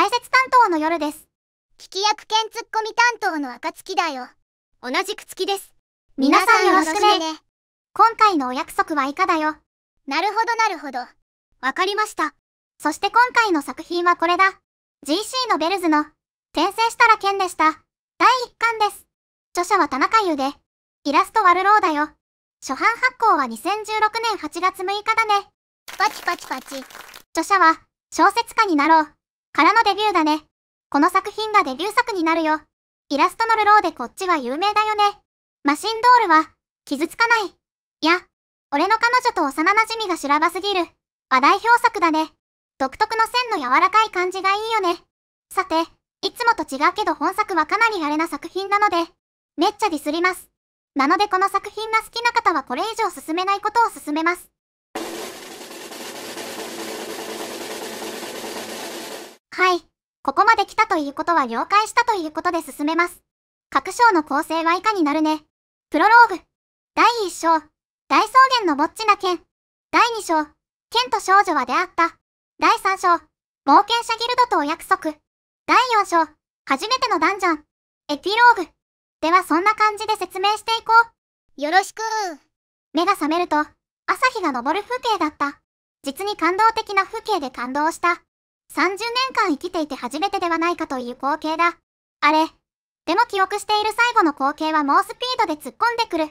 解説担当の夜です。聞き役兼ツッコミ担当の暁だよ。同じく月です。皆さんよろしくね。今回のお約束はいかだよ。なるほどなるほど。わかりました。そして今回の作品はこれだ。GC のベルズの、転生したら剣でした。第1巻です。著者は田中優で、イラストワルローだよ。初版発行は2016年8月6日だね。パチパチパチ。著者は、小説家になろう。からのデビューだね。この作品がデビュー作になるよ。イラストのルローでこっちは有名だよね。マシンドールは、傷つかない。いや、俺の彼女と幼馴染が修羅場すぎる。話代表作だね。独特の線の柔らかい感じがいいよね。さて、いつもと違うけど本作はかなりアレな作品なので、めっちゃディスります。なのでこの作品が好きな方はこれ以上進めないことを勧めます。はい。ここまで来たということは了解したということで進めます。各章の構成は以下になるね。プロローグ。第1章。大草原のぼっちな剣。第2章。剣と少女は出会った。第3章。冒険者ギルドとお約束。第4章。初めてのダンジョン。エピローグ。ではそんな感じで説明していこう。よろしく目が覚めると、朝日が昇る風景だった。実に感動的な風景で感動した。30年間生きていて初めてではないかという光景だ。あれ。でも記憶している最後の光景は猛スピードで突っ込んでくる。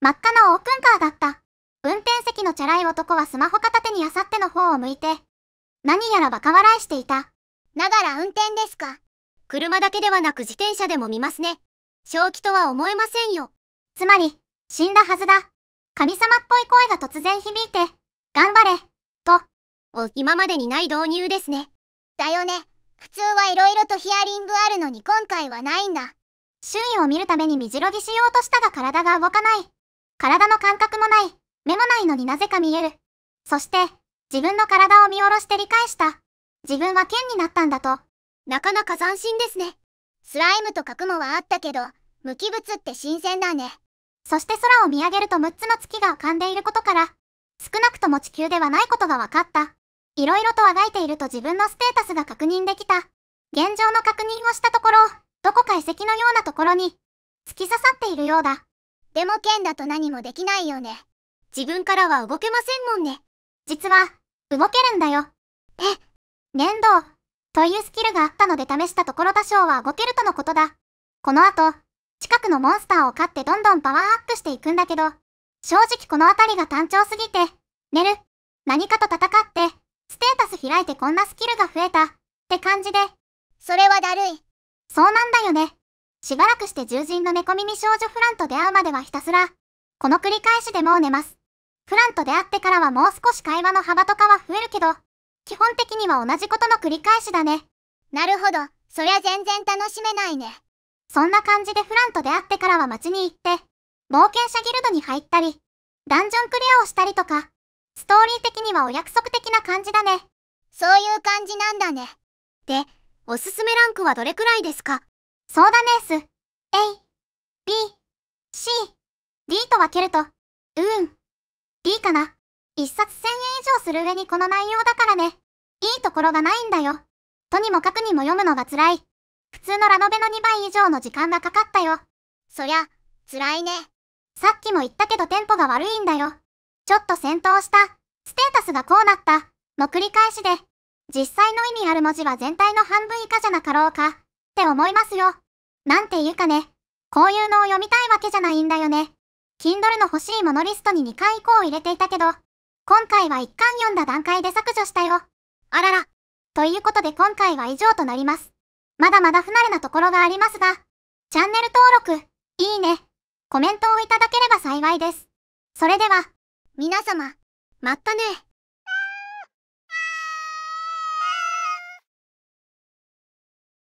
真っ赤なオープンカーだった。運転席のチャラい男はスマホ片手にあさっての方を向いて、何やらバカ笑いしていた。ながら運転ですか。車だけではなく自転車でも見ますね。正気とは思えませんよ。つまり、死んだはずだ。神様っぽい声が突然響いて、頑張れ、と。お、今までにない導入ですね。だよね普通はいろいろとヒアリングあるのに今回はないんだ周囲を見るために身じろぎしようとしたが体が動かない体の感覚もない目もないのになぜか見えるそして自分の体を見下ろして理解した自分は剣になったんだとなかなか斬新ですねスライムと角もはあったけど無機物って新鮮だねそして空を見上げると6つの月が浮かんでいることから少なくとも地球ではないことが分かったいろいろとあがいていると自分のステータスが確認できた。現状の確認をしたところ、どこか遺跡のようなところに、突き刺さっているようだ。でも剣だと何もできないよね。自分からは動けませんもんね。実は、動けるんだよ。え、粘土、というスキルがあったので試したところ多少は動けるとのことだ。この後、近くのモンスターを飼ってどんどんパワーアップしていくんだけど、正直この辺りが単調すぎて、寝る、何かと戦って、ス開いてこんなスキルが増えたって感じで。それはだるい。そうなんだよね。しばらくして獣人の猫耳少女フランと出会うまではひたすら、この繰り返しでもう寝ます。フランと出会ってからはもう少し会話の幅とかは増えるけど、基本的には同じことの繰り返しだね。なるほど、そりゃ全然楽しめないね。そんな感じでフランと出会ってからは街に行って、冒険者ギルドに入ったり、ダンジョンクリアをしたりとか、ストーリー的にはお約束的な感じだね。そういう感じなんだね。で、おすすめランクはどれくらいですかそうだねーす。A、B、C、D と分けると、うん、D かな。一冊千円以上する上にこの内容だからね。いいところがないんだよ。とにもかくにも読むのが辛い。普通のラノベの2倍以上の時間がかかったよ。そりゃ、辛いね。さっきも言ったけどテンポが悪いんだよ。ちょっと戦闘した。ステータスがこうなった。の繰り返しで、実際の意味ある文字は全体の半分以下じゃなかろうか、って思いますよ。なんていうかね、こういうのを読みたいわけじゃないんだよね。Kindle の欲しいものリストに2回以降入れていたけど、今回は1巻読んだ段階で削除したよ。あらら。ということで今回は以上となります。まだまだ不慣れなところがありますが、チャンネル登録、いいね、コメントをいただければ幸いです。それでは、皆様、まったね